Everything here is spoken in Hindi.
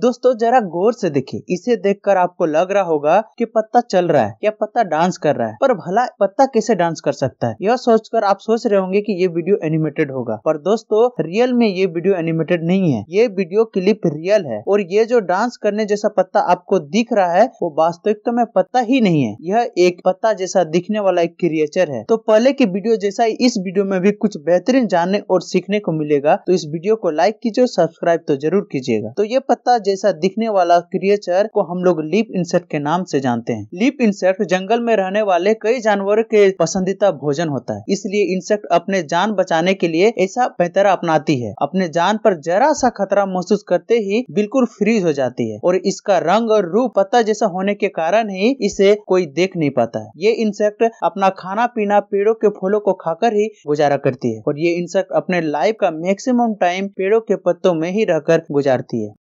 दोस्तों जरा गौर से देखिए इसे देखकर आपको लग रहा होगा कि पत्ता चल रहा है या पत्ता डांस कर रहा है पर भला पत्ता कैसे डांस कर सकता है यह सोचकर आप सोच रहे होंगे कि ये वीडियो एनिमेटेड होगा पर दोस्तों रियल में ये वीडियो एनिमेटेड नहीं है ये वीडियो क्लिप रियल है और ये जो डांस करने जैसा पत्ता आपको दिख रहा है वो वास्तविकता तो में पत्ता ही नहीं है यह एक पत्ता जैसा दिखने वाला एक क्रिएचर है तो पहले की वीडियो जैसा ही इस वीडियो में भी कुछ बेहतरीन जानने और सीखने को मिलेगा तो इस वीडियो को लाइक कीजिए और सब्सक्राइब तो जरूर कीजिएगा तो ये पत्ता जैसा दिखने वाला क्रिएचर को हम लोग लीप इंसेक्ट के नाम से जानते हैं लीप इंसेक्ट जंगल में रहने वाले कई जानवरों के पसंदीदा भोजन होता है इसलिए इंसेक्ट अपने जान बचाने के लिए ऐसा बेहतरा अपनाती है अपने जान पर जरा सा खतरा महसूस करते ही बिल्कुल फ्रीज हो जाती है और इसका रंग और रूप पत्ता जैसा होने के कारण ही इसे कोई देख नहीं पाता है ये इंसेक्ट अपना खाना पीना पेड़ों के फूलों को खाकर ही गुजारा करती है और ये इंसेक्ट अपने लाइफ का मैक्सिमम टाइम पेड़ों के पत्तों में ही रहकर गुजारती है